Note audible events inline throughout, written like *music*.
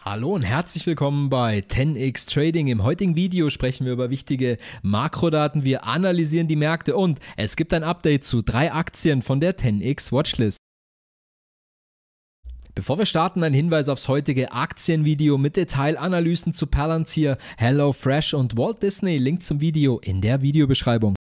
Hallo und herzlich willkommen bei 10x Trading. Im heutigen Video sprechen wir über wichtige Makrodaten, wir analysieren die Märkte und es gibt ein Update zu drei Aktien von der 10x Watchlist. Bevor wir starten, ein Hinweis aufs heutige Aktienvideo mit Detailanalysen zu Palantir, HelloFresh und Walt Disney. Link zum Video in der Videobeschreibung.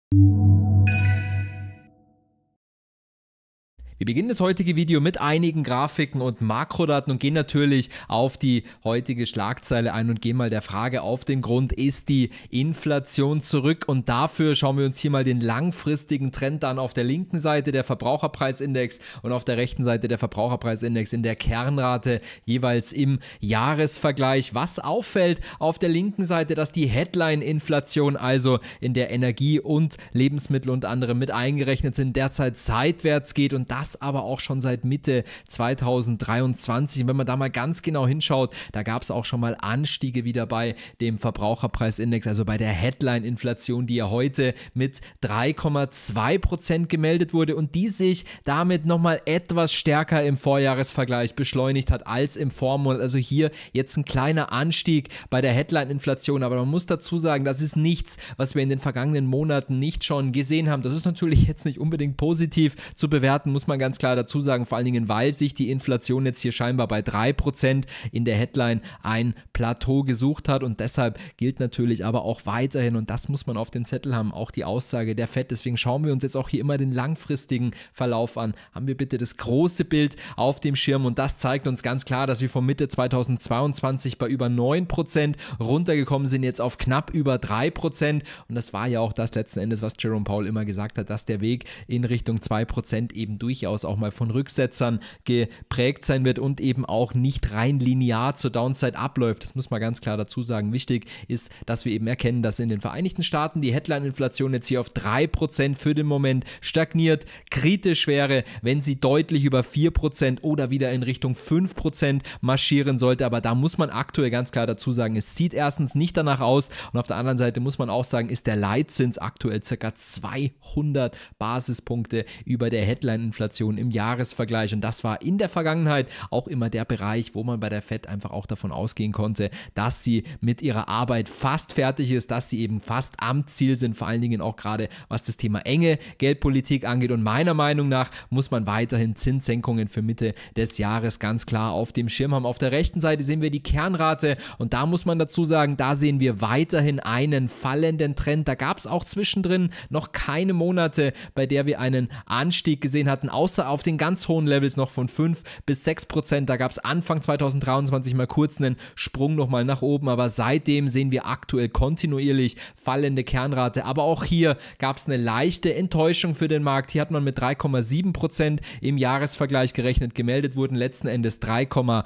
Wir beginnen das heutige Video mit einigen Grafiken und Makrodaten und gehen natürlich auf die heutige Schlagzeile ein und gehen mal der Frage auf den Grund, ist die Inflation zurück? Und dafür schauen wir uns hier mal den langfristigen Trend an. Auf der linken Seite der Verbraucherpreisindex und auf der rechten Seite der Verbraucherpreisindex in der Kernrate jeweils im Jahresvergleich. Was auffällt auf der linken Seite, dass die Headline-Inflation, also in der Energie und Lebensmittel und andere mit eingerechnet sind, derzeit seitwärts geht und das das aber auch schon seit Mitte 2023. Und wenn man da mal ganz genau hinschaut, da gab es auch schon mal Anstiege wieder bei dem Verbraucherpreisindex, also bei der Headline-Inflation, die ja heute mit 3,2 gemeldet wurde und die sich damit nochmal etwas stärker im Vorjahresvergleich beschleunigt hat als im Vormonat. Also hier jetzt ein kleiner Anstieg bei der Headline-Inflation, aber man muss dazu sagen, das ist nichts, was wir in den vergangenen Monaten nicht schon gesehen haben. Das ist natürlich jetzt nicht unbedingt positiv zu bewerten, muss man ganz klar dazu sagen, vor allen Dingen, weil sich die Inflation jetzt hier scheinbar bei 3% in der Headline ein Plateau gesucht hat und deshalb gilt natürlich aber auch weiterhin und das muss man auf dem Zettel haben, auch die Aussage der FED. Deswegen schauen wir uns jetzt auch hier immer den langfristigen Verlauf an. Haben wir bitte das große Bild auf dem Schirm und das zeigt uns ganz klar, dass wir von Mitte 2022 bei über 9% runtergekommen sind, jetzt auf knapp über 3% und das war ja auch das letzten Endes, was Jerome Powell immer gesagt hat, dass der Weg in Richtung 2% eben durchaus durchaus auch mal von Rücksetzern geprägt sein wird und eben auch nicht rein linear zur Downside abläuft. Das muss man ganz klar dazu sagen. Wichtig ist, dass wir eben erkennen, dass in den Vereinigten Staaten die Headline-Inflation jetzt hier auf 3% für den Moment stagniert. Kritisch wäre, wenn sie deutlich über 4% oder wieder in Richtung 5% marschieren sollte. Aber da muss man aktuell ganz klar dazu sagen, es sieht erstens nicht danach aus. Und auf der anderen Seite muss man auch sagen, ist der Leitzins aktuell ca. 200 Basispunkte über der Headline-Inflation. Inflation im Jahresvergleich. Und das war in der Vergangenheit auch immer der Bereich, wo man bei der FED einfach auch davon ausgehen konnte, dass sie mit ihrer Arbeit fast fertig ist, dass sie eben fast am Ziel sind, vor allen Dingen auch gerade was das Thema enge Geldpolitik angeht. Und meiner Meinung nach muss man weiterhin Zinssenkungen für Mitte des Jahres ganz klar auf dem Schirm haben. Auf der rechten Seite sehen wir die Kernrate und da muss man dazu sagen, da sehen wir weiterhin einen fallenden Trend. Da gab es auch zwischendrin noch keine Monate, bei der wir einen Anstieg gesehen hatten, außer auf den ganz hohen Levels noch von 5 bis 6 Prozent. Da gab es Anfang 2023 mal kurz einen Sprung nochmal nach oben, aber seitdem sehen wir aktuell kontinuierlich fallende Kernrate. Aber auch hier gab es eine leichte Enttäuschung für den Markt. Hier hat man mit 3,7 Prozent im Jahresvergleich gerechnet. Gemeldet wurden letzten Endes 3,8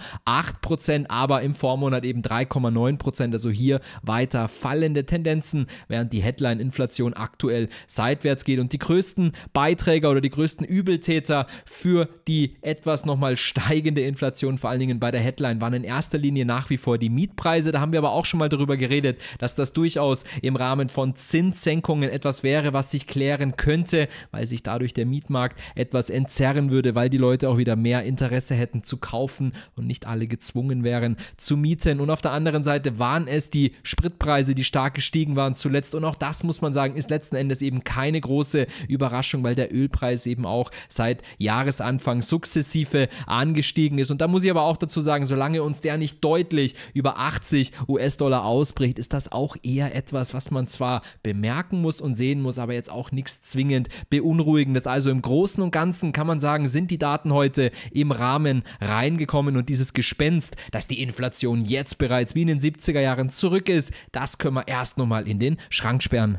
Prozent, aber im Vormonat eben 3,9 Prozent. Also hier weiter fallende Tendenzen, während die Headline-Inflation aktuell seitwärts geht. Und die größten Beiträger oder die größten Übeltäter Indikator für die etwas nochmal steigende Inflation, vor allen Dingen bei der Headline, waren in erster Linie nach wie vor die Mietpreise. Da haben wir aber auch schon mal darüber geredet, dass das durchaus im Rahmen von Zinssenkungen etwas wäre, was sich klären könnte, weil sich dadurch der Mietmarkt etwas entzerren würde, weil die Leute auch wieder mehr Interesse hätten zu kaufen und nicht alle gezwungen wären zu mieten. Und auf der anderen Seite waren es die Spritpreise, die stark gestiegen waren zuletzt. Und auch das muss man sagen, ist letzten Endes eben keine große Überraschung, weil der Ölpreis eben auch seit seit Jahresanfang sukzessive angestiegen ist. Und da muss ich aber auch dazu sagen, solange uns der nicht deutlich über 80 US-Dollar ausbricht, ist das auch eher etwas, was man zwar bemerken muss und sehen muss, aber jetzt auch nichts zwingend beunruhigendes. Also im Großen und Ganzen kann man sagen, sind die Daten heute im Rahmen reingekommen und dieses Gespenst, dass die Inflation jetzt bereits wie in den 70er Jahren zurück ist, das können wir erst nochmal in den Schrank sperren.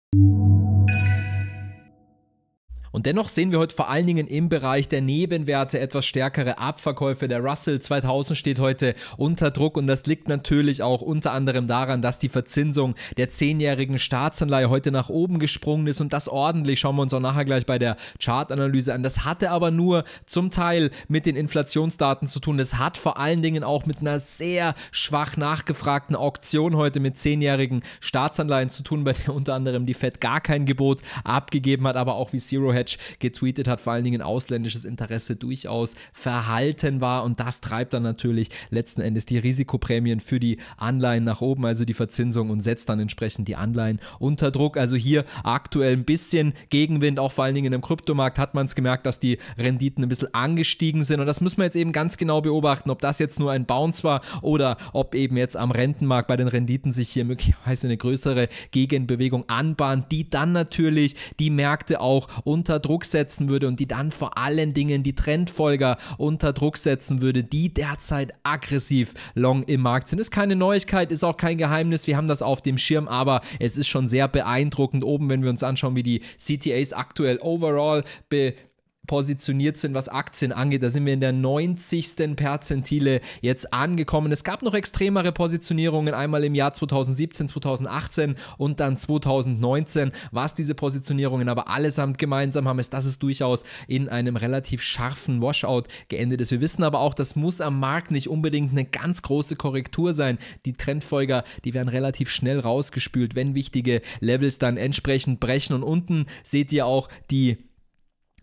Und dennoch sehen wir heute vor allen Dingen im Bereich der Nebenwerte etwas stärkere Abverkäufe. Der Russell 2000 steht heute unter Druck und das liegt natürlich auch unter anderem daran, dass die Verzinsung der zehnjährigen Staatsanleihe heute nach oben gesprungen ist und das ordentlich. Schauen wir uns auch nachher gleich bei der Chartanalyse an. Das hatte aber nur zum Teil mit den Inflationsdaten zu tun. Das hat vor allen Dingen auch mit einer sehr schwach nachgefragten Auktion heute mit zehnjährigen Staatsanleihen zu tun, bei der unter anderem die Fed gar kein Gebot abgegeben hat, aber auch wie Zero Hedge Match getweetet hat, vor allen Dingen ausländisches Interesse durchaus verhalten war und das treibt dann natürlich letzten Endes die Risikoprämien für die Anleihen nach oben, also die Verzinsung und setzt dann entsprechend die Anleihen unter Druck. Also hier aktuell ein bisschen Gegenwind, auch vor allen Dingen im Kryptomarkt hat man es gemerkt, dass die Renditen ein bisschen angestiegen sind und das müssen wir jetzt eben ganz genau beobachten, ob das jetzt nur ein Bounce war oder ob eben jetzt am Rentenmarkt bei den Renditen sich hier möglicherweise eine größere Gegenbewegung anbahnt, die dann natürlich die Märkte auch unter unter Druck setzen würde und die dann vor allen Dingen die Trendfolger unter Druck setzen würde, die derzeit aggressiv long im Markt sind. Ist keine Neuigkeit, ist auch kein Geheimnis. Wir haben das auf dem Schirm, aber es ist schon sehr beeindruckend oben, wenn wir uns anschauen, wie die CTAs aktuell overall be positioniert sind, was Aktien angeht. Da sind wir in der 90. Perzentile jetzt angekommen. Es gab noch extremere Positionierungen, einmal im Jahr 2017, 2018 und dann 2019. Was diese Positionierungen aber allesamt gemeinsam haben, ist, dass es durchaus in einem relativ scharfen Washout geendet ist. Wir wissen aber auch, das muss am Markt nicht unbedingt eine ganz große Korrektur sein. Die Trendfolger, die werden relativ schnell rausgespült, wenn wichtige Levels dann entsprechend brechen. Und unten seht ihr auch die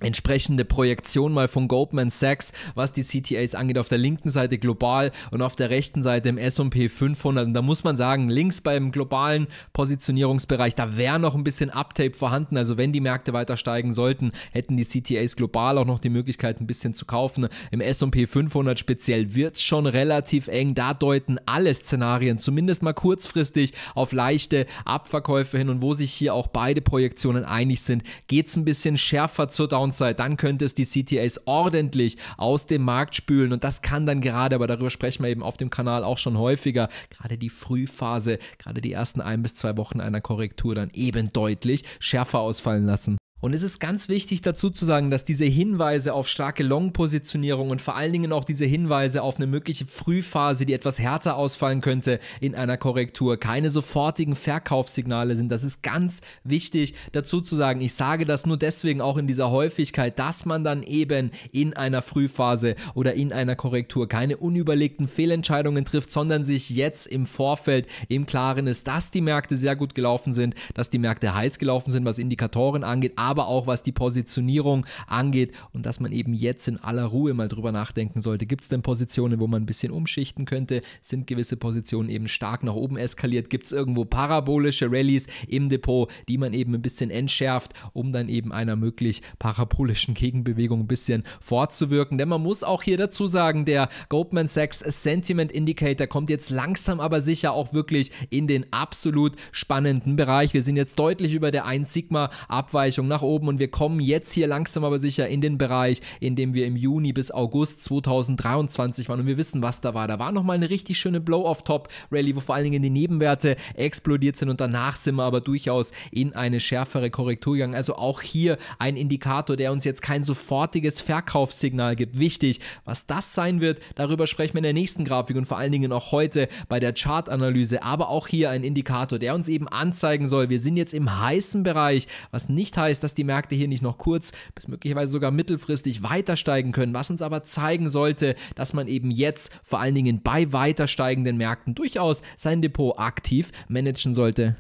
entsprechende Projektion mal von Goldman Sachs, was die CTAs angeht, auf der linken Seite global und auf der rechten Seite im S&P 500. Und da muss man sagen, links beim globalen Positionierungsbereich, da wäre noch ein bisschen Uptape vorhanden. Also wenn die Märkte weiter steigen sollten, hätten die CTAs global auch noch die Möglichkeit, ein bisschen zu kaufen. Im S&P 500 speziell wird es schon relativ eng. Da deuten alle Szenarien zumindest mal kurzfristig auf leichte Abverkäufe hin. Und wo sich hier auch beide Projektionen einig sind, geht es ein bisschen schärfer zur Down down seid, dann könnte es die CTAs ordentlich aus dem Markt spülen und das kann dann gerade, aber darüber sprechen wir eben auf dem Kanal auch schon häufiger, gerade die Frühphase, gerade die ersten ein bis zwei Wochen einer Korrektur dann eben deutlich schärfer ausfallen lassen. Und es ist ganz wichtig dazu zu sagen, dass diese Hinweise auf starke Long-Positionierung und vor allen Dingen auch diese Hinweise auf eine mögliche Frühphase, die etwas härter ausfallen könnte in einer Korrektur, keine sofortigen Verkaufssignale sind. Das ist ganz wichtig dazu zu sagen. Ich sage das nur deswegen auch in dieser Häufigkeit, dass man dann eben in einer Frühphase oder in einer Korrektur keine unüberlegten Fehlentscheidungen trifft, sondern sich jetzt im Vorfeld im Klaren ist, dass die Märkte sehr gut gelaufen sind, dass die Märkte heiß gelaufen sind, was Indikatoren angeht aber auch was die Positionierung angeht und dass man eben jetzt in aller Ruhe mal drüber nachdenken sollte. Gibt es denn Positionen, wo man ein bisschen umschichten könnte? Sind gewisse Positionen eben stark nach oben eskaliert? Gibt es irgendwo parabolische Rallies im Depot, die man eben ein bisschen entschärft, um dann eben einer möglich parabolischen Gegenbewegung ein bisschen fortzuwirken? Denn man muss auch hier dazu sagen, der Goldman Sachs Sentiment Indicator kommt jetzt langsam aber sicher auch wirklich in den absolut spannenden Bereich. Wir sind jetzt deutlich über der 1 Sigma Abweichung nach nach oben und wir kommen jetzt hier langsam aber sicher in den Bereich, in dem wir im Juni bis August 2023 waren und wir wissen, was da war. Da war nochmal eine richtig schöne Blow-off-Top-Rally, wo vor allen Dingen die Nebenwerte explodiert sind und danach sind wir aber durchaus in eine schärfere Korrektur gegangen. Also auch hier ein Indikator, der uns jetzt kein sofortiges Verkaufssignal gibt. Wichtig, was das sein wird, darüber sprechen wir in der nächsten Grafik und vor allen Dingen auch heute bei der Chart-Analyse, Aber auch hier ein Indikator, der uns eben anzeigen soll, wir sind jetzt im heißen Bereich, was nicht heißt, dass dass die Märkte hier nicht noch kurz bis möglicherweise sogar mittelfristig weiter steigen können, was uns aber zeigen sollte, dass man eben jetzt vor allen Dingen bei weiter steigenden Märkten durchaus sein Depot aktiv managen sollte.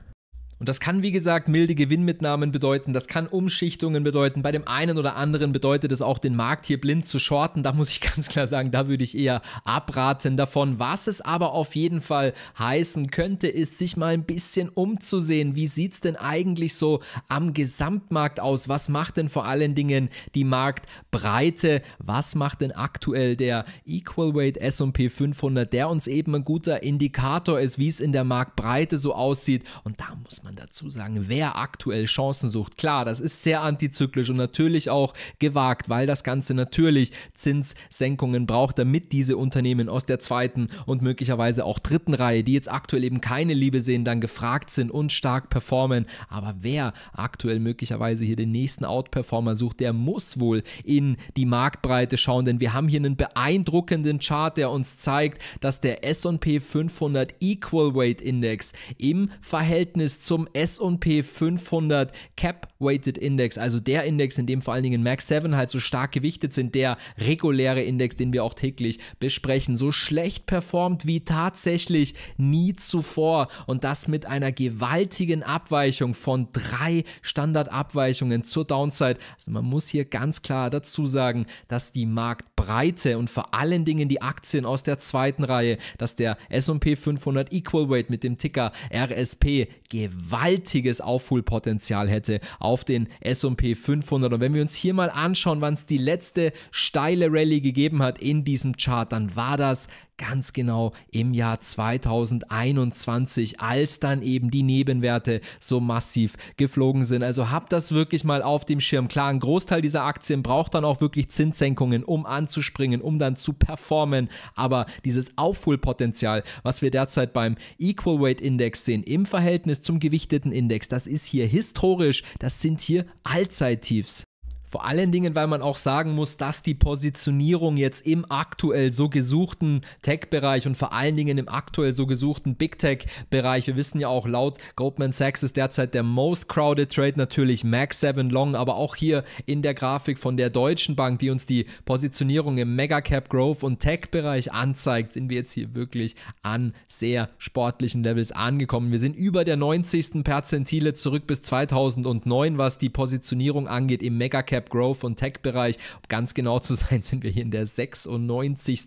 Und das kann, wie gesagt, milde Gewinnmitnahmen bedeuten, das kann Umschichtungen bedeuten. Bei dem einen oder anderen bedeutet es auch, den Markt hier blind zu shorten. Da muss ich *laughs* ganz klar sagen, da würde ich eher abraten davon. Was es aber auf jeden Fall heißen könnte, ist, sich mal ein bisschen umzusehen. Wie sieht es denn eigentlich so am Gesamtmarkt aus? Was macht denn vor allen Dingen die Marktbreite? Was macht denn aktuell der Equal Weight SP 500, der uns eben ein guter Indikator ist, wie es in der Marktbreite so aussieht? Und da muss man man dazu sagen, wer aktuell Chancen sucht. Klar, das ist sehr antizyklisch und natürlich auch gewagt, weil das Ganze natürlich Zinssenkungen braucht, damit diese Unternehmen aus der zweiten und möglicherweise auch dritten Reihe, die jetzt aktuell eben keine Liebe sehen, dann gefragt sind und stark performen. Aber wer aktuell möglicherweise hier den nächsten Outperformer sucht, der muss wohl in die Marktbreite schauen, denn wir haben hier einen beeindruckenden Chart, der uns zeigt, dass der S&P 500 Equal Weight Index im Verhältnis zum zum S&P 500 Cap Weighted Index, also der Index, in dem vor allen Dingen Max 7 halt so stark gewichtet sind, der reguläre Index, den wir auch täglich besprechen, so schlecht performt wie tatsächlich nie zuvor und das mit einer gewaltigen Abweichung von drei Standardabweichungen zur Downside. Also man muss hier ganz klar dazu sagen, dass die Marktbreite und vor allen Dingen die Aktien aus der zweiten Reihe, dass der S&P 500 Equal Weight mit dem Ticker RSP gewaltig gewaltiges Aufholpotenzial hätte auf den S&P 500. Und wenn wir uns hier mal anschauen, wann es die letzte steile Rallye gegeben hat in diesem Chart, dann war das ganz genau im Jahr 2021, als dann eben die Nebenwerte so massiv geflogen sind. Also habt das wirklich mal auf dem Schirm. Klar, ein Großteil dieser Aktien braucht dann auch wirklich Zinssenkungen, um anzuspringen, um dann zu performen. Aber dieses Aufholpotenzial, was wir derzeit beim Equal Weight Index sehen, im Verhältnis zum Gewicht gewichteten Index. Das ist hier historisch, das sind hier Allzeittiefs. Vor allen Dingen, weil man auch sagen muss, dass die Positionierung jetzt im aktuell so gesuchten Tech-Bereich und vor allen Dingen im aktuell so gesuchten Big Tech-Bereich, wir wissen ja auch laut Goldman Sachs ist derzeit der most crowded Trade natürlich Max 7 Long, aber auch hier in der Grafik von der Deutschen Bank, die uns die Positionierung im Mega Cap Growth und Tech-Bereich anzeigt, sind wir jetzt hier wirklich an sehr sportlichen Levels angekommen. Wir sind über der 90. Perzentile zurück bis 2009, was die Positionierung angeht im Mega Cap Cap Growth und Tech Bereich. Um ganz genau zu sein, *laughs* sind wir hier in der 96.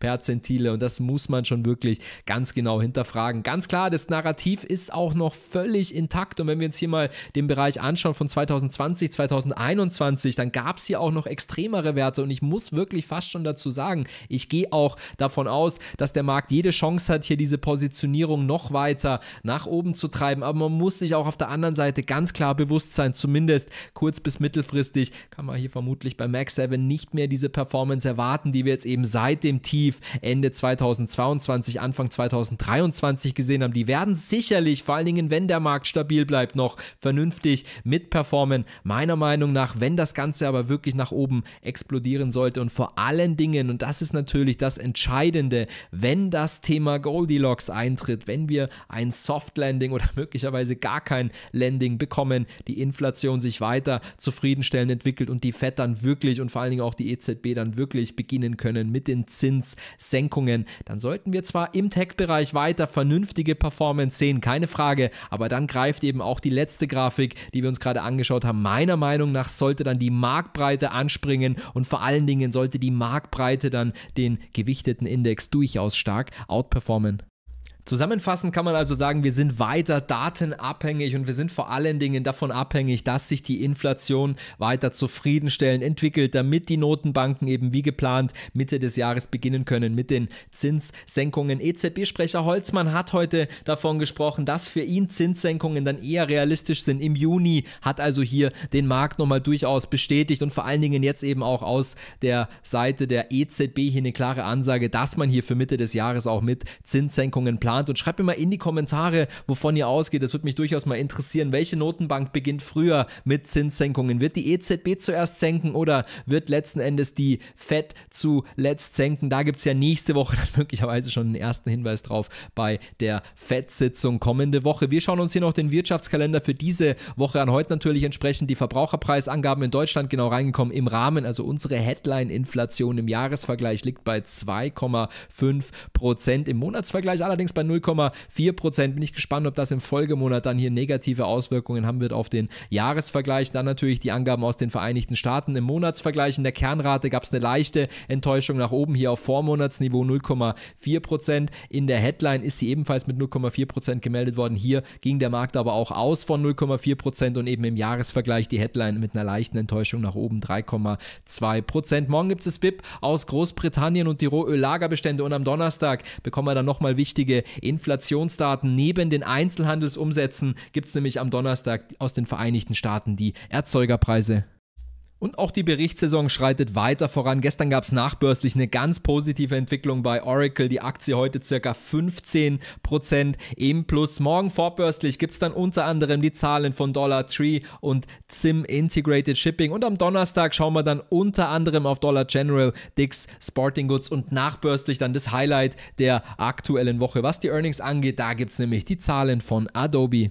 Perzentile und das muss man schon wirklich ganz genau hinterfragen. Ganz klar, das Narrativ ist auch noch völlig intakt und wenn wir uns hier mal den Bereich anschauen von 2020, 2021, dann gab es hier auch noch extremere Werte und ich muss wirklich fast schon dazu sagen, ich gehe auch davon aus, dass der Markt jede Chance hat, hier diese Positionierung noch weiter nach oben zu treiben, aber man muss sich auch auf der anderen Seite ganz klar bewusst sein, zumindest kurz bis mittelfristig, kann man hier vermutlich bei Max 7 nicht mehr diese Performance erwarten, die wir jetzt eben seit dem Tief Ende 2022, Anfang 2023 gesehen haben. Die werden sicherlich, vor allen Dingen, wenn der Markt stabil bleibt, noch vernünftig mitperformen. Meiner Meinung nach, wenn das Ganze aber wirklich nach oben explodieren sollte und vor allen Dingen, und das ist natürlich das Entscheidende, wenn das Thema Goldilocks eintritt, wenn wir ein Soft Landing oder *laughs* möglicherweise gar kein Landing bekommen, die Inflation sich weiter zufriedenstellende entwickelt und die FED dann wirklich und vor allen Dingen auch die EZB dann wirklich beginnen können mit den Zinssenkungen, dann sollten wir zwar im Tech-Bereich weiter vernünftige Performance sehen, keine Frage, aber dann greift eben auch die letzte Grafik, die wir uns gerade angeschaut haben. Meiner Meinung nach sollte dann die Marktbreite anspringen und vor allen Dingen sollte die Marktbreite dann den gewichteten Index durchaus stark outperformen. Zusammenfassend kann man also sagen, wir sind weiter datenabhängig und wir sind vor allen Dingen davon abhängig, dass sich die Inflation weiter zufriedenstellend entwickelt, damit die Notenbanken eben wie geplant Mitte des Jahres beginnen können mit den Zinssenkungen. EZB-Sprecher Holzmann hat heute davon gesprochen, dass für ihn Zinssenkungen dann eher realistisch sind. Im Juni hat also hier den Markt nochmal durchaus bestätigt und vor allen Dingen jetzt eben auch aus der Seite der EZB hier eine klare Ansage, dass man hier für Mitte des Jahres auch mit Zinssenkungen plant geplant und schreibt mir mal in die Kommentare, wovon ihr ausgeht. Das würde mich durchaus mal interessieren. Welche Notenbank beginnt früher mit Zinssenkungen? Wird die EZB zuerst senken oder wird letzten Endes die FED zuletzt senken? Da gibt es ja nächste Woche *laughs* möglicherweise schon einen ersten Hinweis drauf bei der FED-Sitzung kommende Woche. Wir schauen uns hier noch den Wirtschaftskalender für diese Woche an. Heute natürlich entsprechend die Verbraucherpreisangaben in Deutschland genau reingekommen im Rahmen. Also unsere Headline-Inflation im Jahresvergleich liegt bei 2,5 Prozent. Im Monatsvergleich allerdings bei bei 0,4 Prozent. Bin ich gespannt, ob das im Folgemonat dann hier negative Auswirkungen haben wird auf den Jahresvergleich. Dann natürlich die Angaben aus den Vereinigten Staaten im Monatsvergleich. In der Kernrate gab es eine leichte Enttäuschung nach oben hier auf Vormonatsniveau 0,4 Prozent. In der Headline ist sie ebenfalls mit 0,4 Prozent gemeldet worden. Hier ging der Markt aber auch aus von 0,4 Prozent und eben im Jahresvergleich die Headline mit einer leichten Enttäuschung nach oben 3,2 Prozent. Morgen gibt es das BIP aus Großbritannien und die Rohöllagerbestände und am Donnerstag bekommen wir dann nochmal wichtige Inflationsdaten neben den Einzelhandelsumsätzen gibt es nämlich am Donnerstag aus den Vereinigten Staaten die Erzeugerpreise und auch die Berichtssaison schreitet weiter voran. Gestern gab es nachbörslich eine ganz positive Entwicklung bei Oracle. Die Aktie heute circa 15% im Plus. Morgen vorbörslich gibt es dann unter anderem die Zahlen von Dollar Tree und ZIM Integrated Shipping. Und am Donnerstag schauen wir dann unter anderem auf Dollar General, Dix, Sporting Goods und nachbörslich dann das Highlight der aktuellen Woche. Was die Earnings angeht, da gibt es nämlich die Zahlen von Adobe.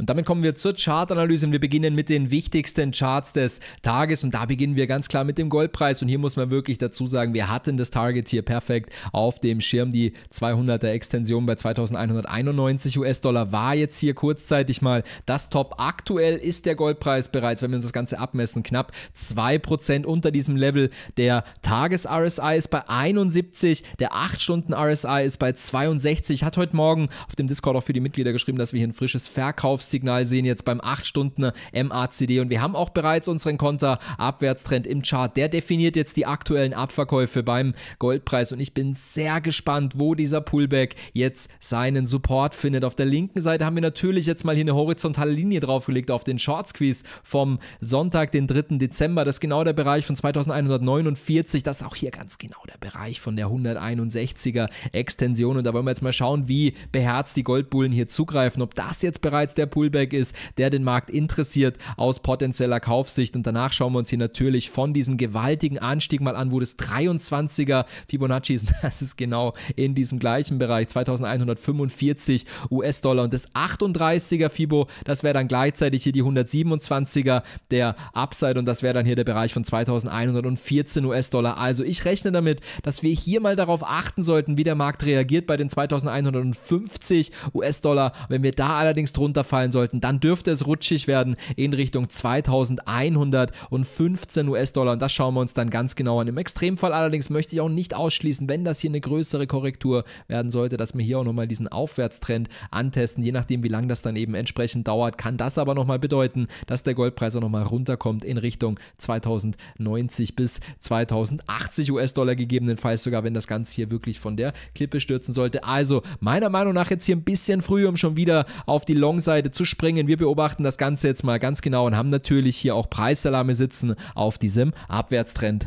Und damit kommen wir zur Chartanalyse und wir beginnen mit den wichtigsten Charts des Tages und da beginnen wir ganz klar mit dem Goldpreis und hier muss man wirklich dazu sagen, wir hatten das Target hier perfekt auf dem Schirm, die 200er Extension bei 2191 US-Dollar war jetzt hier kurzzeitig mal das Top. Aktuell ist der Goldpreis bereits, wenn wir uns das Ganze abmessen, knapp 2% unter diesem Level. Der Tages-RSI ist bei 71, der 8-Stunden-RSI ist bei 62. Hat heute Morgen auf dem Discord auch für die Mitglieder geschrieben, dass wir hier ein frisches Verkaufs Abwärtssignal sehen jetzt beim 8 Stunden MACD und wir haben auch bereits unseren Konter Abwärtstrend im Chart. Der definiert jetzt die aktuellen Abverkäufe beim Goldpreis und ich bin sehr gespannt, wo dieser Pullback jetzt seinen Support findet. Auf der linken Seite haben wir natürlich jetzt mal hier eine horizontale Linie draufgelegt auf den Short Squeeze vom Sonntag, den 3. Dezember. Das ist genau der Bereich von 2149. Das ist auch hier ganz genau der Bereich von der 161er Extension. Und da wollen wir jetzt mal schauen, wie beherzt die Goldbullen hier zugreifen. Ob das jetzt bereits der Pullback Pullback ist, der den Markt interessiert aus potenzieller Kaufsicht. Und danach schauen wir uns hier natürlich von diesem gewaltigen Anstieg mal an, wo das 23er Fibonacci ist. *laughs* Das ist genau in diesem gleichen Bereich, 2145 US-Dollar. Und das 38er Fibo, das wäre dann gleichzeitig hier die 127er der Upside und das wäre dann hier der Bereich von 2114 US-Dollar. Also ich rechne damit, dass wir hier mal darauf achten sollten, wie der Markt reagiert bei den 2150 US-Dollar. Wenn wir da allerdings drunter fallen, sein sollten, dann dürfte es rutschig werden in Richtung 2115 US-Dollar. Und das schauen wir uns dann ganz genau an. Im Extremfall allerdings möchte ich auch nicht ausschließen, wenn das hier eine größere Korrektur werden sollte, dass wir hier auch nochmal diesen Aufwärtstrend antesten. Je nachdem, wie lange das dann eben entsprechend dauert, kann das aber nochmal bedeuten, dass der Goldpreis auch nochmal runterkommt in Richtung 2090 bis 2080 US-Dollar gegebenenfalls sogar, wenn das Ganze hier wirklich von der Klippe stürzen sollte. Also meiner Meinung nach jetzt hier ein bisschen früh, um schon wieder auf die Long-Seite zu springen. Wir beobachten das Ganze jetzt mal ganz genau und haben natürlich hier auch Preisalarme sitzen auf diesem Abwärtstrend.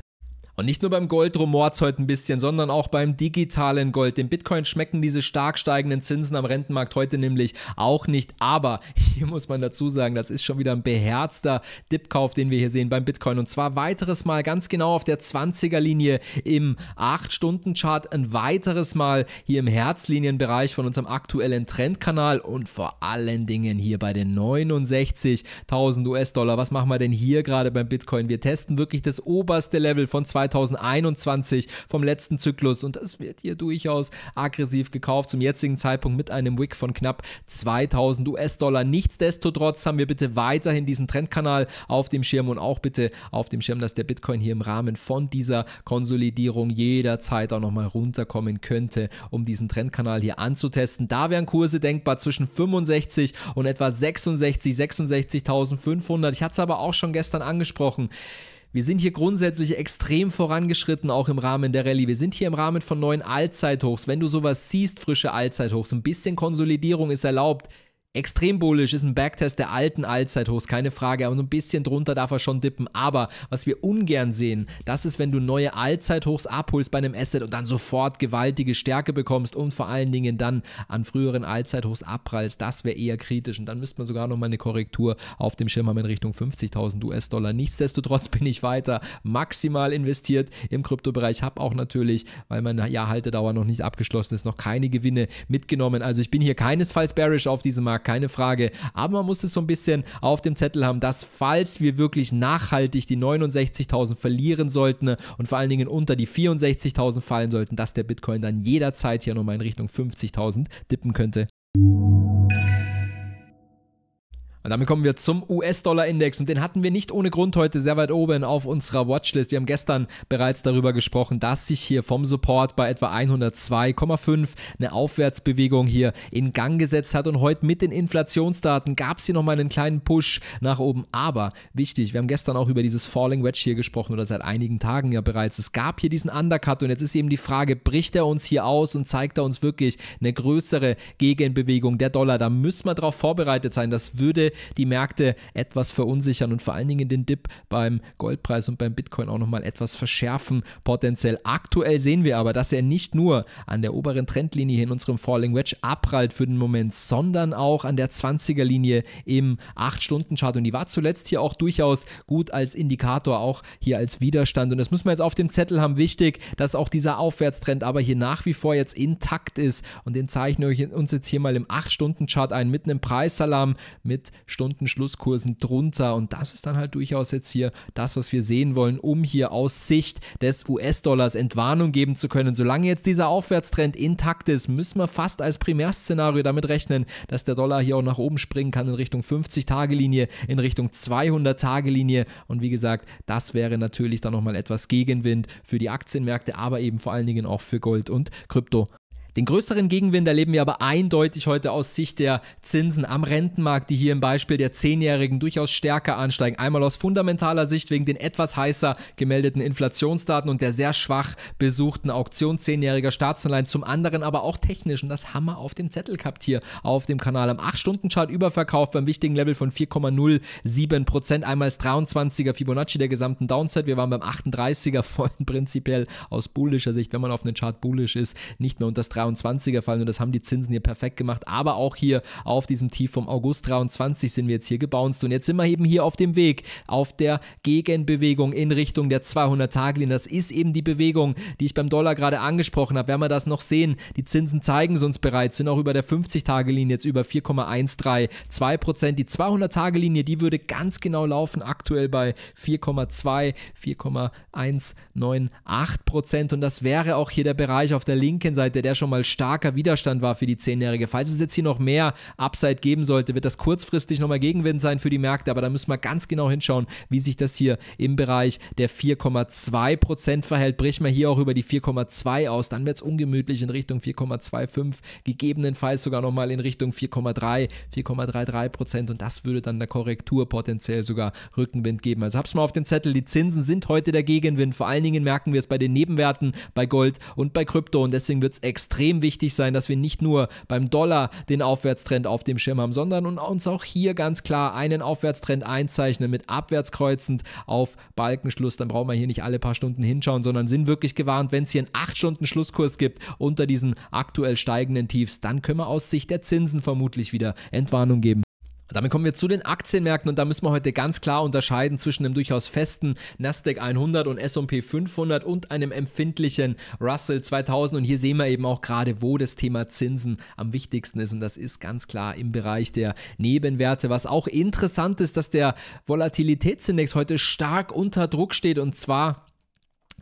Und nicht nur beim Gold rumort es heute ein bisschen, sondern auch beim digitalen Gold. Dem Bitcoin schmecken diese stark steigenden Zinsen am Rentenmarkt heute nämlich auch nicht. Aber *laughs* hier muss man dazu sagen, das ist schon wieder ein beherzter Dipkauf, den wir hier sehen beim Bitcoin. Und zwar weiteres Mal ganz genau auf der 20er Linie im 8-Stunden-Chart, ein weiteres Mal hier im Herzlinienbereich von unserem aktuellen Trendkanal und vor allen Dingen hier bei den 69.000 US-Dollar. Was machen wir denn hier gerade beim Bitcoin? Wir testen wirklich das oberste Level von 2 2021 vom letzten Zyklus und das wird hier durchaus aggressiv gekauft zum jetzigen Zeitpunkt mit einem Wick von knapp 2000 US-Dollar. Nichtsdestotrotz haben wir bitte weiterhin diesen Trendkanal auf dem Schirm und auch bitte auf dem Schirm, dass der Bitcoin hier im Rahmen von dieser Konsolidierung jederzeit auch nochmal runterkommen könnte, um diesen Trendkanal hier anzutesten. Da wären Kurse denkbar zwischen 65 und etwa 66, 66.500. Ich hatte es aber auch schon gestern angesprochen. Wir sind hier grundsätzlich extrem vorangeschritten, auch im Rahmen der Rallye. Wir sind hier im Rahmen von neuen Allzeithochs. Wenn du sowas siehst, frische Allzeithochs, ein bisschen Konsolidierung ist erlaubt extrem bullisch, ist ein Backtest der alten Allzeithochs, keine Frage, aber ein bisschen drunter darf er schon dippen. Aber was wir ungern sehen, das ist, wenn du neue Allzeithochs abholst bei einem Asset und dann sofort gewaltige Stärke bekommst und vor allen Dingen dann an früheren Allzeithochs abprallst. Das wäre eher kritisch und dann müsste man sogar nochmal eine Korrektur auf dem Schirm haben in Richtung 50.000 US-Dollar. Nichtsdestotrotz *laughs* bin ich weiter maximal investiert im Kryptobereich, habe auch natürlich, weil meine Haltedauer noch nicht abgeschlossen ist, noch keine Gewinne mitgenommen. Also ich bin hier keinesfalls bearish auf diesem Markt keine Frage. Aber man muss es so ein bisschen auf dem Zettel haben, dass falls wir wirklich nachhaltig die 69.000 verlieren sollten und vor allen Dingen unter die 64.000 fallen sollten, dass der Bitcoin dann jederzeit hier nochmal in Richtung 50.000 dippen könnte. Und damit kommen wir zum US-Dollar-Index und den hatten wir nicht ohne Grund heute sehr weit oben auf unserer Watchlist. Wir haben gestern bereits darüber gesprochen, dass sich hier vom Support bei etwa 102,5 eine Aufwärtsbewegung hier in Gang gesetzt hat und heute mit den Inflationsdaten gab es hier nochmal einen kleinen Push nach oben. Aber wichtig, wir haben gestern auch über dieses Falling Wedge hier gesprochen oder seit einigen Tagen ja bereits. Es gab hier diesen Undercut und jetzt ist eben die Frage, bricht er uns hier aus und zeigt er uns wirklich eine größere Gegenbewegung der Dollar? Da müssen wir darauf vorbereitet sein. Das würde die Märkte etwas verunsichern und vor allen Dingen den Dip beim Goldpreis und beim Bitcoin auch nochmal etwas verschärfen potenziell. Aktuell sehen wir aber, dass er nicht nur an der oberen Trendlinie in unserem Falling Wedge abprallt für den Moment, sondern auch an der 20er Linie im 8-Stunden-Chart und die war zuletzt hier auch durchaus gut als Indikator, auch hier als Widerstand und das müssen wir jetzt auf dem Zettel haben, wichtig, dass auch dieser Aufwärtstrend aber hier nach wie vor jetzt intakt ist und den zeichne ich uns jetzt hier mal im 8-Stunden-Chart ein mit einem Preisalarm mit Stundenschlusskursen drunter. Und das ist dann halt durchaus jetzt hier das, was wir sehen wollen, um hier aus Sicht des US-Dollars Entwarnung geben zu können. Solange jetzt dieser Aufwärtstrend intakt ist, müssen wir fast als Primärszenario damit rechnen, dass der Dollar hier auch nach oben springen kann in Richtung 50-Tage-Linie, in Richtung 200-Tage-Linie. Und wie gesagt, das wäre natürlich dann nochmal etwas Gegenwind für die Aktienmärkte, aber eben vor allen Dingen auch für Gold und Krypto. Den größeren Gegenwind erleben wir aber eindeutig heute aus Sicht der Zinsen am Rentenmarkt, die hier im Beispiel der 10-Jährigen durchaus stärker ansteigen. Einmal aus fundamentaler Sicht wegen den etwas heißer gemeldeten Inflationsdaten und der sehr schwach besuchten Auktion 10-Jähriger Staatsanleihen, zum anderen aber auch technisch. Und das haben wir auf dem Zettel gehabt hier auf dem Kanal. Am 8-Stunden-Chart überverkauft beim wichtigen Level von 4,07 Einmal das 23er Fibonacci der gesamten Downside. Wir waren beim 38er, *laughs* von prinzipiell aus bullischer Sicht, wenn man auf einen Chart bullisch ist, nicht mehr unter das 23er fallen und das haben die Zinsen hier perfekt gemacht. Aber auch hier auf diesem Tief vom August 23 sind wir jetzt hier gebounced und jetzt sind wir eben hier auf dem Weg, auf der Gegenbewegung in Richtung der 200-Tage-Linie. Das ist eben die Bewegung, die ich beim Dollar gerade angesprochen habe. Werden wir das noch sehen? Die Zinsen zeigen es uns bereits, sind auch über der 50-Tage-Linie jetzt über 4,132 Prozent. Die 200-Tage-Linie, die würde ganz genau laufen, aktuell bei 4,2, 4,198 Und das wäre auch hier der Bereich auf der linken Seite, der schon mal mal starker Widerstand war für die 10-Jährige. Falls es jetzt hier noch mehr Upside geben sollte, wird das kurzfristig nochmal Gegenwind sein für die Märkte, aber da müssen wir ganz genau hinschauen, wie sich das hier im Bereich der 4,2% verhält. Brechen wir hier auch über die 4,2 aus, dann wird es ungemütlich in Richtung 4,25, gegebenenfalls sogar nochmal in Richtung 4,3, 4,33% und das würde dann der Korrektur potenziell sogar Rückenwind geben. Also hab's mal auf dem Zettel, die Zinsen sind heute der Gegenwind, vor allen Dingen merken wir es bei den Nebenwerten, bei Gold und bei Krypto und deswegen wird es extrem extrem wichtig sein, dass wir nicht nur beim Dollar den Aufwärtstrend auf dem Schirm haben, sondern uns auch hier ganz klar einen Aufwärtstrend einzeichnen mit abwärtskreuzend auf Balkenschluss. Dann brauchen wir hier nicht alle paar Stunden hinschauen, sondern sind wirklich gewarnt, wenn es hier einen 8-Stunden-Schlusskurs gibt unter diesen aktuell steigenden Tiefs, dann können wir aus Sicht der Zinsen vermutlich wieder Entwarnung geben. Damit kommen wir zu den Aktienmärkten und da müssen wir heute ganz klar unterscheiden zwischen einem durchaus festen Nasdaq 100 und S&P 500 und einem empfindlichen Russell 2000 und hier sehen wir eben auch gerade, wo das Thema Zinsen am wichtigsten ist und das ist ganz klar im Bereich der Nebenwerte. Was auch interessant ist, dass der Volatilitätsindex heute stark unter Druck steht und zwar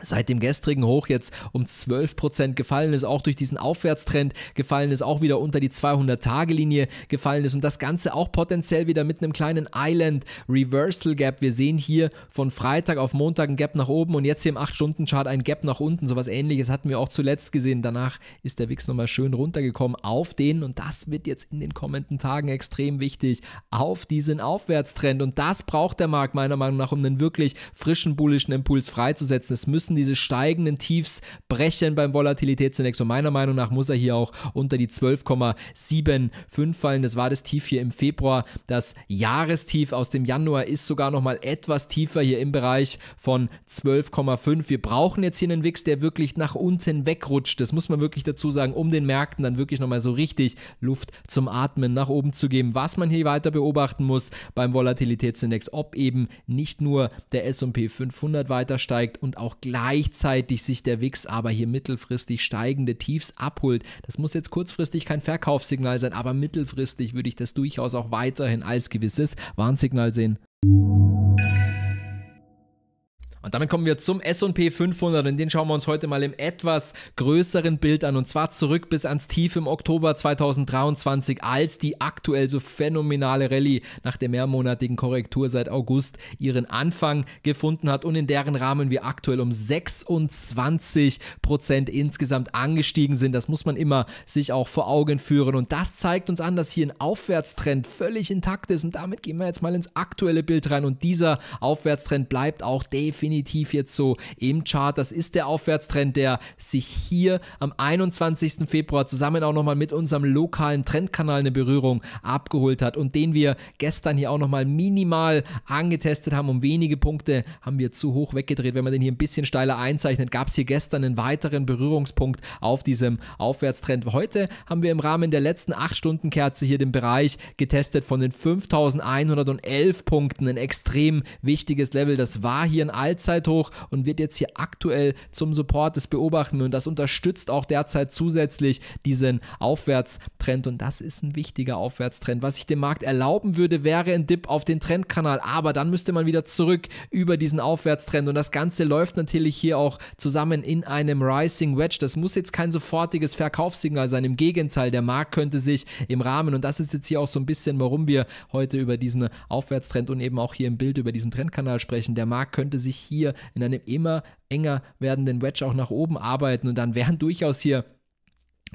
seit dem gestrigen Hoch jetzt um 12% gefallen ist, auch durch diesen Aufwärtstrend gefallen ist, auch wieder unter die 200-Tage-Linie gefallen ist und das Ganze auch potenziell wieder mit einem kleinen Island Reversal Gap. Wir sehen hier von Freitag auf Montag ein Gap nach oben und jetzt hier im 8-Stunden-Chart ein Gap nach unten. Sowas ähnliches hatten wir auch zuletzt gesehen. Danach ist der Wix nochmal schön runtergekommen auf den und das wird jetzt in den kommenden Tagen extrem wichtig, auf diesen Aufwärtstrend und das braucht der Markt meiner Meinung nach, um einen wirklich frischen bullischen Impuls freizusetzen. Es müssen müssen diese steigenden Tiefs brechen beim Volatilitätsindex. Und meiner Meinung nach muss er hier auch unter die 12,75 fallen. Das war das Tief hier im Februar. Das Jahrestief aus dem Januar ist sogar nochmal etwas tiefer hier im Bereich von 12,5. Wir brauchen jetzt hier einen Wix, der wirklich nach unten wegrutscht. Das muss man wirklich dazu sagen, um den Märkten dann wirklich nochmal so richtig Luft zum Atmen nach oben zu geben. Was man hier weiter beobachten muss beim Volatilitätsindex, ob eben nicht nur der S&P 500 weiter steigt und auch gleich gleichzeitig sich der Wix aber hier mittelfristig steigende Tiefs abholt. Das muss jetzt kurzfristig kein Verkaufssignal sein, aber mittelfristig würde ich das durchaus auch weiterhin als gewisses Warnsignal sehen. Und damit kommen wir zum S&P 500 und den schauen wir uns heute mal im etwas größeren Bild an und zwar zurück bis ans Tief im Oktober 2023, als die aktuell so phänomenale Rallye nach der mehrmonatigen Korrektur seit August ihren Anfang gefunden hat und in deren Rahmen wir aktuell um 26 Prozent insgesamt angestiegen sind. Das muss man immer sich auch vor Augen führen und das zeigt uns an, dass hier ein Aufwärtstrend völlig intakt ist und damit gehen wir jetzt mal ins aktuelle Bild rein und dieser Aufwärtstrend bleibt auch definitiv definitiv jetzt so im Chart. Das ist der Aufwärtstrend, der sich hier am 21. Februar zusammen auch nochmal mit unserem lokalen Trendkanal eine Berührung abgeholt hat und den wir gestern hier auch nochmal minimal angetestet haben. Um wenige Punkte haben wir zu hoch weggedreht. Wenn man den hier ein bisschen steiler einzeichnet, gab es hier gestern einen weiteren Berührungspunkt auf diesem Aufwärtstrend. Heute haben wir im Rahmen der letzten 8-Stunden-Kerze hier den Bereich getestet von den 5111 Punkten. Ein extrem wichtiges Level. Das war hier ein altes Allzeithoch und wird jetzt hier aktuell zum Support. Das beobachten wir und das unterstützt auch derzeit zusätzlich diesen Aufwärtstrend und das ist ein wichtiger Aufwärtstrend. Was ich dem Markt erlauben würde, wäre ein Dip auf den Trendkanal, aber dann müsste man wieder zurück über diesen Aufwärtstrend und das Ganze läuft natürlich hier auch zusammen in einem Rising Wedge. Das muss jetzt kein sofortiges Verkaufssignal sein. Im Gegenteil, der Markt könnte sich im Rahmen und das ist jetzt hier auch so ein bisschen, warum wir heute über diesen Aufwärtstrend und eben auch hier im Bild über diesen Trendkanal sprechen. Der Markt könnte sich hier hier in einem immer enger werdenden Wedge auch nach oben arbeiten und dann wären durchaus hier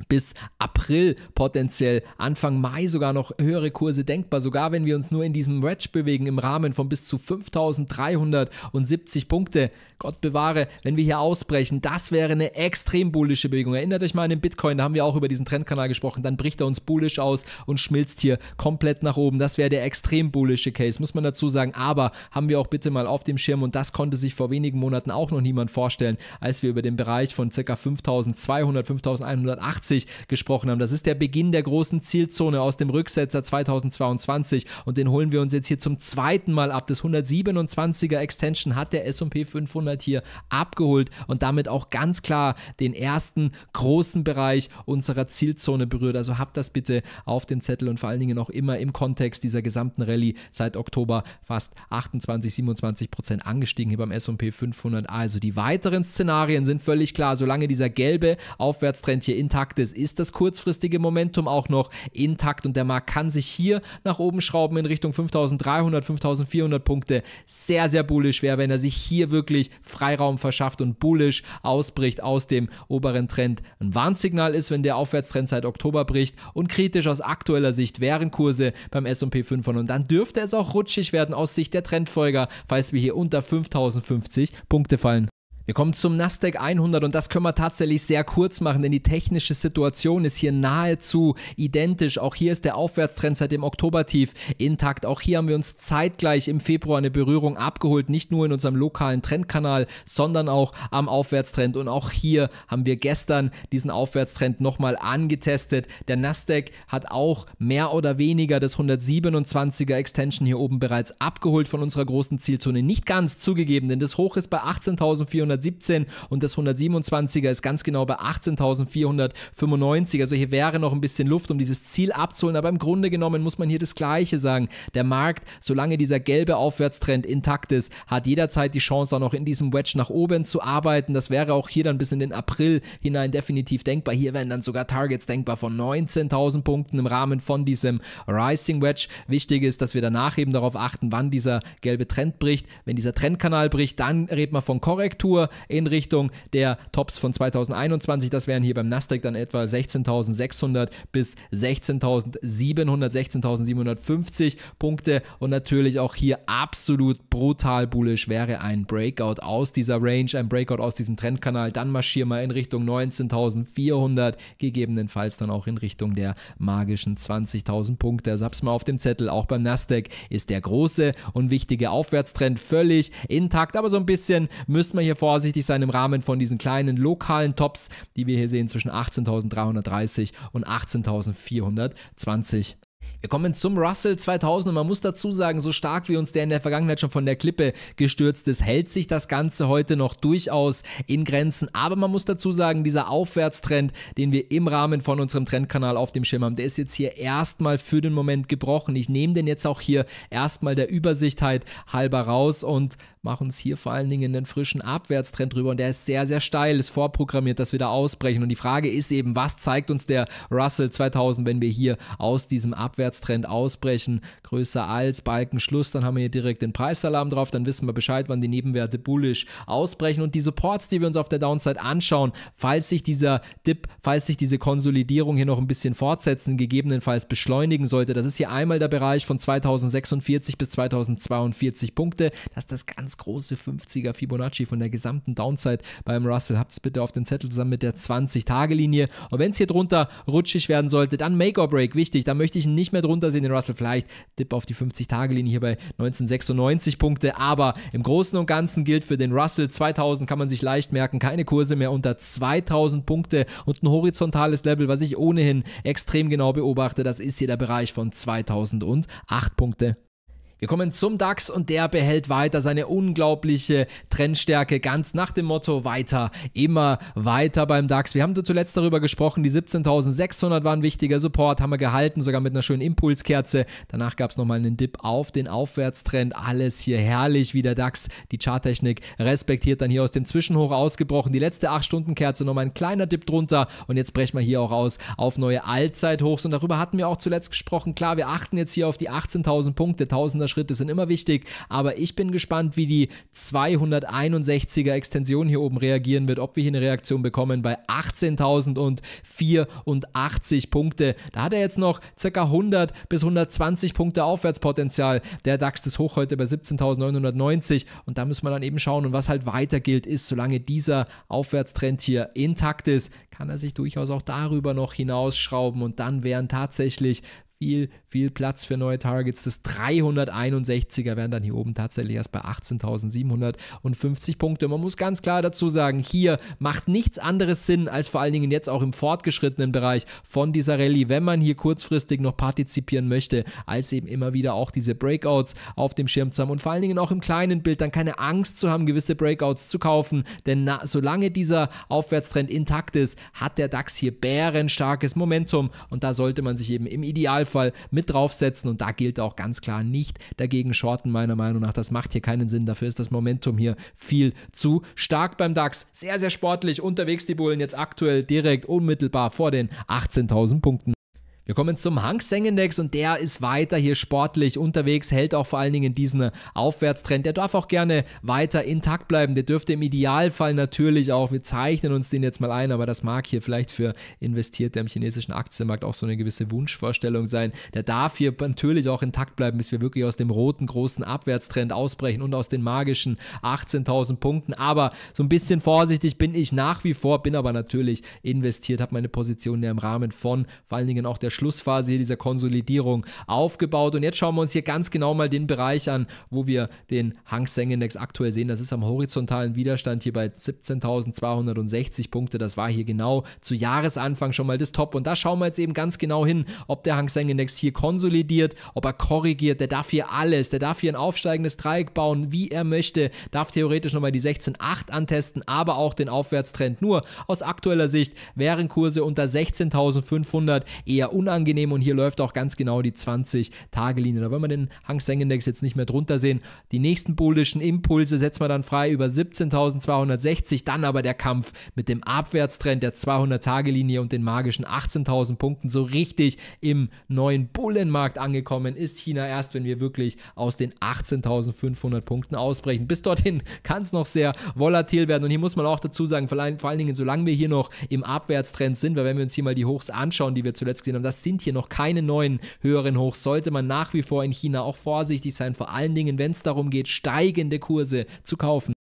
bis April potenziell, Anfang Mai sogar noch höhere Kurse denkbar, sogar wenn wir uns nur in diesem Wedge bewegen im Rahmen von bis zu 5370 Punkte Gott bewahre, wenn wir hier ausbrechen, das wäre eine extrem bullische Bewegung. Erinnert euch mal an den Bitcoin, da haben wir auch über diesen Trendkanal gesprochen. Dann bricht er uns bullisch aus und schmilzt hier komplett nach oben. Das wäre der extrem bullische Case, muss man dazu sagen. Aber haben wir auch bitte mal auf dem Schirm und das konnte sich vor wenigen Monaten auch noch niemand vorstellen, als wir über den Bereich von ca. 5200, 5180 gesprochen haben. Das ist der Beginn der großen Zielzone aus dem Rücksetzer 2022 und den holen wir uns jetzt hier zum zweiten Mal ab. Das 127er Extension hat der S&P 500 Rechtsanwalt hier abgeholt und damit auch ganz klar den ersten großen Bereich unserer Zielzone berührt. Also habt das bitte auf dem Zettel und vor allen Dingen auch immer im Kontext dieser gesamten Rallye seit Oktober fast 28, 27 Prozent angestiegen hier beim S&P 500 Also die weiteren Szenarien sind völlig klar. Solange dieser gelbe Aufwärtstrend hier intakt ist, ist das kurzfristige Momentum auch noch intakt und der Markt kann sich hier nach oben schrauben in Richtung 5300, 5400 Punkte. Sehr, sehr bullisch wäre, wenn er sich hier wirklich Freiraum verschafft und bullisch ausbricht aus dem oberen Trend. Ein Warnsignal ist, wenn der Aufwärtstrend seit Oktober bricht und kritisch aus aktueller Sicht wären Kurse beim S&P 500 und dann dürfte es auch rutschig werden aus Sicht der Trendfolger, falls wir hier unter 5050 Punkte fallen. Wir kommen zum Nasdaq 100 und das können wir tatsächlich sehr kurz machen, denn die technische Situation ist hier nahezu identisch. Auch hier ist der Aufwärtstrend seit dem Oktobertief intakt. Auch hier haben wir uns zeitgleich im Februar eine Berührung abgeholt, nicht nur in unserem lokalen Trendkanal, sondern auch am Aufwärtstrend. Und auch hier haben wir gestern diesen Aufwärtstrend nochmal angetestet. Der Nasdaq hat auch mehr oder weniger das 127er Extension hier oben bereits abgeholt von unserer großen Zielzone. Nicht ganz zugegeben, denn das Hoch ist bei 18.400 117 und das 127er ist ganz genau bei 18.495. Also hier wäre noch ein bisschen Luft, um dieses Ziel abzuholen, aber im Grunde genommen muss man hier das Gleiche sagen. Der Markt, solange dieser gelbe Aufwärtstrend intakt ist, hat jederzeit die Chance, auch noch in diesem Wedge nach oben zu arbeiten. Das wäre auch hier dann bis in den April hinein definitiv denkbar. Hier wären dann sogar Targets denkbar von 19.000 Punkten im Rahmen von diesem Rising Wedge. Wichtig ist, dass wir danach eben darauf achten, wann dieser gelbe Trend bricht. Wenn dieser Trendkanal bricht, dann redet man von Korrektur in Richtung der Tops von 2021. Das wären hier beim Nasdaq dann etwa 16.600 bis 16.700, 16.750 Punkte und natürlich auch hier absolut brutal bullish wäre ein Breakout aus dieser Range, ein Breakout aus diesem Trendkanal. Dann marschieren wir in Richtung 19.400, gegebenenfalls dann auch in Richtung der magischen 20.000 Punkte. Also hab's mal auf dem Zettel. Auch beim Nasdaq ist der große und wichtige Aufwärtstrend völlig intakt, aber so ein bisschen müssen wir hier vor vorsichtig sein im Rahmen von diesen kleinen lokalen Tops, die wir hier sehen zwischen 18.330 und 18.420 wir kommen zum Russell 2000 und man muss dazu sagen, so stark wie uns der in der Vergangenheit schon von der Klippe gestürzt ist, hält sich das Ganze heute noch durchaus in Grenzen. Aber man muss dazu sagen, dieser Aufwärtstrend, den wir im Rahmen von unserem Trendkanal auf dem Schirm haben, der ist jetzt hier erstmal für den Moment gebrochen. Ich nehme den jetzt auch hier erstmal der Übersichtheit halt halber raus und mache uns hier vor allen Dingen einen frischen Abwärtstrend drüber und der ist sehr, sehr steil, ist vorprogrammiert, dass wir da ausbrechen. Und die Frage ist eben, was zeigt uns der Russell 2000, wenn wir hier aus diesem Abwärtstrend Aufwärtstrend ausbrechen, größer als Balkenschluss, dann haben wir hier direkt den Preisalarm drauf, dann wissen wir Bescheid, wann die Nebenwerte bullisch ausbrechen und die Supports, die wir uns auf der Downside anschauen, falls sich dieser Dip, falls sich diese Konsolidierung hier noch ein bisschen fortsetzen, gegebenenfalls beschleunigen sollte. Das ist hier einmal der Bereich von 2046 bis 2042 Punkte. Das ist das ganz große 50er Fibonacci von der gesamten Downside beim Russell. Habt es bitte auf dem Zettel zusammen mit der 20-Tage-Linie. Und wenn es hier drunter rutschig werden sollte, dann Make or Break, wichtig. Da möchte ich nicht mehr mehr drunter sehen, den Russell vielleicht. Dip auf die 50-Tage-Linie hier bei 1996 Punkte. Aber im Großen und Ganzen gilt für den Russell 2000 kann man sich leicht merken, keine Kurse mehr unter 2000 Punkte und ein horizontales Level, was ich ohnehin extrem genau beobachte, das ist hier der Bereich von 2008 Punkte wir kommen zum DAX und der behält weiter seine unglaubliche Trendstärke ganz nach dem Motto weiter, immer weiter beim DAX. Wir haben zuletzt darüber gesprochen, die 17.600 waren wichtiger Support, haben wir gehalten, sogar mit einer schönen Impulskerze. Danach gab es nochmal einen Dip auf den Aufwärtstrend. Alles hier herrlich, wie der DAX die Charttechnik respektiert. Dann hier aus dem Zwischenhoch ausgebrochen, die letzte 8-Stunden-Kerze nochmal ein kleiner Dip drunter und jetzt brechen wir hier auch aus auf neue Allzeithochs und darüber hatten wir auch zuletzt gesprochen. Klar, wir achten jetzt hier auf die 18.000 Punkte, 1000 kleinere Schritte sind immer wichtig, aber ich bin gespannt, wie die 261er Extension hier oben reagieren wird, ob wir hier eine Reaktion bekommen bei 18.084 Punkte. Da hat er jetzt noch ca. 100 bis 120 Punkte Aufwärtspotenzial. Der DAX ist hoch heute bei 17.990 und da muss man dann eben schauen und was halt weiter gilt ist, solange dieser Aufwärtstrend hier intakt ist, kann er sich durchaus auch darüber noch hinausschrauben und dann wären tatsächlich viel, viel Platz für neue Targets. Das 361er wären dann hier oben tatsächlich erst bei 18.750 Punkte. Man muss ganz klar dazu sagen, hier macht nichts anderes Sinn, als vor allen Dingen jetzt auch im fortgeschrittenen Bereich von dieser Rallye, wenn man hier kurzfristig noch partizipieren möchte, als eben immer wieder auch diese Breakouts auf dem Schirm zu haben und vor allen Dingen auch im kleinen Bild dann keine Angst zu haben, gewisse Breakouts zu kaufen, denn na, solange dieser Aufwärtstrend intakt ist, hat der DAX hier bärenstarkes Momentum und da sollte man sich eben im Ideal Normalfall mit draufsetzen und da gilt auch ganz klar nicht dagegen shorten, meiner Meinung nach. Das macht hier keinen Sinn. Dafür ist das Momentum hier viel zu stark beim DAX. Sehr, sehr sportlich unterwegs die Bullen jetzt aktuell direkt unmittelbar vor den 18.000 Punkten. Wir kommen zum Hang Seng Index und der ist weiter hier sportlich unterwegs, hält auch vor allen Dingen diesen äh, Aufwärtstrend. Der darf auch gerne weiter intakt bleiben. Der dürfte im Idealfall natürlich auch, wir zeichnen uns den jetzt mal ein, aber das mag hier vielleicht für Investierte im chinesischen Aktienmarkt auch so eine gewisse Wunschvorstellung sein. Der darf hier natürlich auch intakt bleiben, bis wir wirklich aus dem roten großen Abwärtstrend ausbrechen und aus den magischen 18.000 Punkten. Aber so ein bisschen vorsichtig bin ich nach wie vor, bin aber natürlich investiert, habe meine Position ja im Rahmen von vor allen Dingen auch der Schlussphase hier dieser Konsolidierung aufgebaut. Und jetzt schauen wir uns hier ganz genau mal den Bereich an, wo wir den Hang Seng Index aktuell sehen. Das ist am horizontalen Widerstand hier bei 17.260 Punkte. Das war hier genau zu Jahresanfang schon mal das Top. Und da schauen wir jetzt eben ganz genau hin, ob der Hang Seng Index hier konsolidiert, ob er korrigiert. Der darf hier alles. Der darf hier ein aufsteigendes Dreieck bauen, wie er möchte. Darf theoretisch nochmal die 16.8 antesten, aber auch den Aufwärtstrend. Nur aus aktueller Sicht wären Kurse unter 16.500 eher unattraktiv unangenehm und hier läuft auch ganz genau die 20-Tage-Linie. Da wollen wir den Hang Seng Index jetzt nicht mehr drunter sehen. Die nächsten bullischen Impulse setzen wir dann frei über 17.260, dann aber der Kampf mit dem Abwärtstrend der 200-Tage-Linie und den magischen 18.000 Punkten so richtig im neuen Bullenmarkt angekommen ist China erst, wenn wir wirklich aus den 18.500 Punkten ausbrechen. Bis dorthin *laughs* kann es noch sehr volatil werden und hier muss man auch dazu sagen, vor allen, Dingen, solange wir hier noch im Abwärtstrend sind, weil wenn wir uns hier mal die Hochs anschauen, die wir zuletzt gesehen haben, das das sind hier noch keine neuen höheren Hochs. Sollte man nach wie vor in China auch vorsichtig sein, vor allen Dingen, wenn es darum geht, steigende Kurse zu kaufen.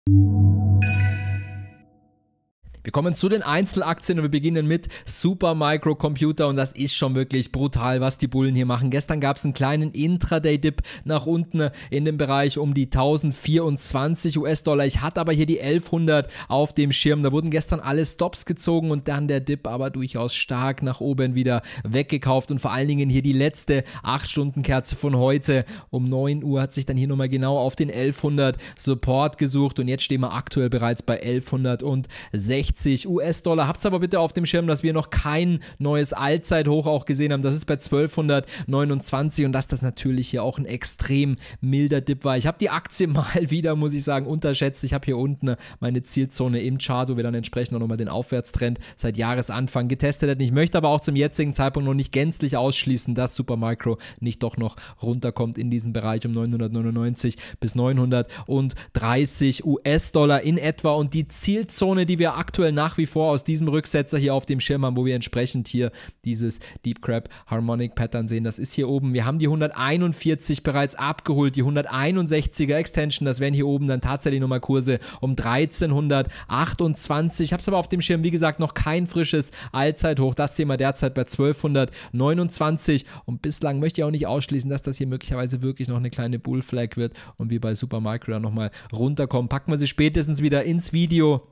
Wir kommen zu den Einzelaktien und wir beginnen mit Super Micro Computer und das ist schon wirklich brutal, was die Bullen hier machen. Gestern gab es einen kleinen Intraday-Dip nach unten in dem Bereich um die 1024 US-Dollar. Ich hatte aber hier die 1100 auf dem Schirm. Da wurden gestern alle Stops gezogen und dann der Dip aber durchaus stark nach oben wieder weggekauft und vor allen Dingen hier die letzte 8-Stunden-Kerze von heute. Um 9 Uhr hat sich dann hier nochmal genau auf den 1100 Support gesucht und jetzt stehen wir aktuell bereits bei 1160. 60 US-Dollar. Habt's aber bitte auf dem Schirm, dass wir noch kein neues Allzeithoch auch gesehen haben. Das ist bei 1229 und dass das natürlich hier auch ein extrem milder Dip war. Ich habe die Aktie *laughs* mal wieder, muss ich sagen, unterschätzt. Ich habe hier unten meine Zielzone im Chart, wo wir dann entsprechend auch nochmal den Aufwärtstrend seit Jahresanfang getestet hätten. Ich möchte aber auch zum jetzigen Zeitpunkt noch nicht gänzlich ausschließen, dass Supermicro nicht doch noch runterkommt in diesem Bereich um 999 bis 930 US-Dollar in etwa. Und die Zielzone, die wir aktuell aktuell nach wie vor aus diesem Rücksetzer hier auf dem Schirm haben, wo wir entsprechend hier dieses Deep Crab Harmonic Pattern sehen. Das ist hier oben. Wir haben die 141 bereits abgeholt, die 161er Extension. Das wären hier oben dann tatsächlich nochmal Kurse um 1328. Ich habe es aber auf dem Schirm, wie gesagt, noch kein frisches Allzeithoch. Das sehen wir derzeit bei 1229. Und bislang möchte ich auch nicht ausschließen, dass das hier möglicherweise wirklich noch eine kleine Bullflag wird und wir bei Supermicro dann nochmal runterkommen. Packen wir sie spätestens wieder ins Video.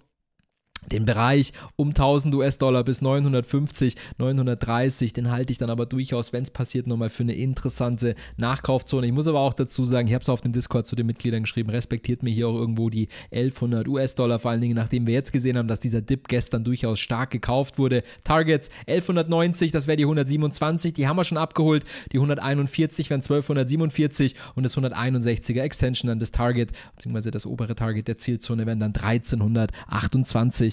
Den Bereich um 1000 US-Dollar bis 950, 930, den halte ich dann aber durchaus, wenn es passiert, nochmal für eine interessante Nachkaufzone. Ich muss aber auch dazu sagen, ich habe es auf dem Discord zu den Mitgliedern geschrieben, respektiert mir hier auch irgendwo die 1100 US-Dollar, vor allen Dingen nachdem wir jetzt gesehen haben, dass dieser Dip gestern durchaus stark gekauft wurde. Targets 1190, das wäre die 127, die haben wir schon abgeholt. Die 141 wären 1247 und das 161er Extension dann das Target, beziehungsweise das obere Target der Zielzone wären dann 1328.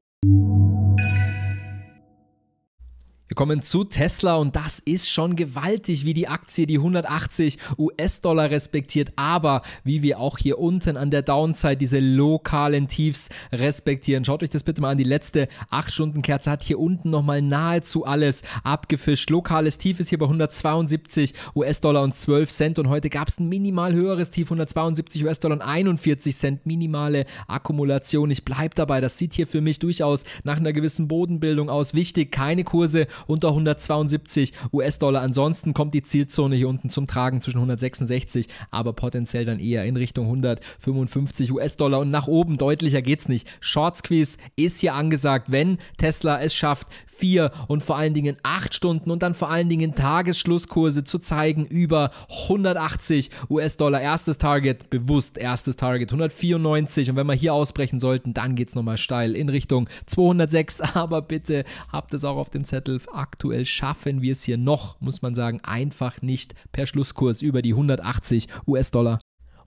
Wir kommen zu Tesla und das ist schon gewaltig, wie die Aktie die 180 US-Dollar respektiert, aber wie wir auch hier unten an der Downside diese lokalen Tiefs respektieren. Schaut euch das bitte mal an, die letzte 8-Stunden-Kerze hat hier unten nochmal nahezu alles abgefischt. Lokales Tief ist hier bei 172 US-Dollar und 12 Cent und heute gab es ein minimal höheres Tief, 172 US-Dollar und 41 Cent, minimale Akkumulation. Ich bleibe dabei, das sieht hier für mich durchaus nach einer gewissen Bodenbildung aus. Wichtig, keine Kurse unter 172 US-Dollar. Ansonsten kommt die Zielzone hier unten zum Tragen zwischen 166, aber potenziell dann eher in Richtung 155 US-Dollar und nach oben deutlicher geht es nicht. Short Squeeze ist hier angesagt, wenn Tesla es schafft, vier und vor allen Dingen acht Stunden und dann vor allen Dingen Tagesschlusskurse zu zeigen über 180 US-Dollar. Erstes Target, bewusst erstes Target 194 und wenn wir hier ausbrechen sollten, dann geht es nochmal steil in Richtung 206, *laughs* aber bitte habt es auch auf dem Zettel, aktuell schaffen wir es hier noch, muss man sagen, einfach nicht per Schlusskurs über die 180 US-Dollar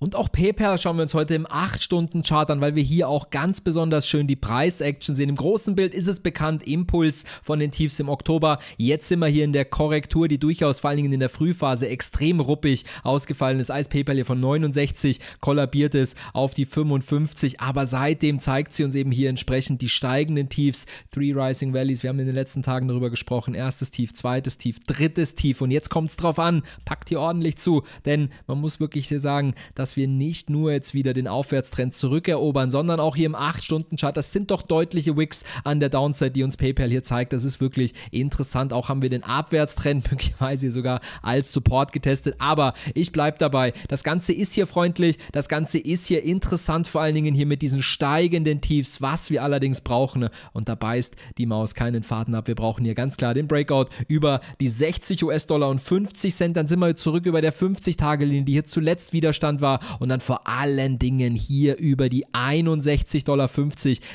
und auch PayPal schauen wir uns heute im 8-Stunden-Chart an, weil wir hier auch ganz besonders schön die Preis-Action sehen. Im großen Bild ist es bekannt, Impuls von den Tiefs im Oktober. Jetzt sind wir hier in der Korrektur, die durchaus vor allen Dingen in der Frühphase extrem ruppig ausgefallen ist, als PayPal hier von 69 kollabiert ist auf die 55. Aber seitdem zeigt sie uns eben hier entsprechend die steigenden Tiefs, Three Rising Valleys. Wir haben in den letzten Tagen darüber gesprochen. Erstes Tief, zweites Tief, drittes Tief. Und jetzt kommt es drauf an, packt hier ordentlich zu, denn man muss wirklich hier sagen, dass dass wir nicht nur jetzt wieder den Aufwärtstrend zurückerobern, sondern auch hier im 8-Stunden-Chart. Das sind doch deutliche Wicks an der Downside, die uns PayPal hier zeigt. Das ist wirklich interessant. Auch haben wir den Abwärtstrend *laughs* möglicherweise sogar als Support getestet. Aber ich bleibe dabei. Das Ganze ist hier freundlich. Das Ganze ist hier interessant, vor allen Dingen hier mit diesen steigenden Tiefs, was wir allerdings brauchen. Und da beißt die Maus keinen Faden ab. Wir brauchen hier ganz klar den Breakout über die 60 US-Dollar und 50 Cent. Dann sind wir zurück über der 50-Tage-Linie, die hier zuletzt Widerstand war. Dollar und dann vor allen Dingen hier über die 61,50 Dollar,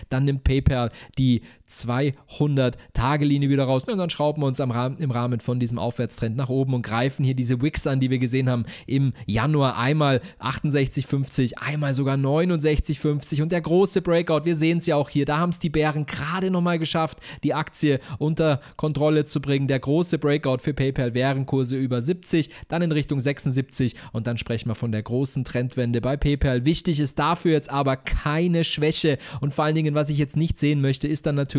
dann nimmt PayPal die 200-Tage-Linie wieder raus. Und dann schrauben wir uns Rahmen, im Rahmen von diesem Aufwärtstrend nach oben und greifen hier diese Wicks an, die wir gesehen haben im Januar. Einmal 68,50, einmal sogar 69,50 und der große Breakout. Wir sehen es ja auch hier. Da haben es die Bären gerade nochmal geschafft, die Aktie unter Kontrolle zu bringen. Der große Breakout für PayPal wären Kurse über 70, dann in Richtung 76 und dann sprechen wir von der großen Trendwende bei PayPal. Wichtig ist dafür jetzt aber keine Schwäche und vor allen Dingen, was ich jetzt nicht sehen möchte, ist dann natürlich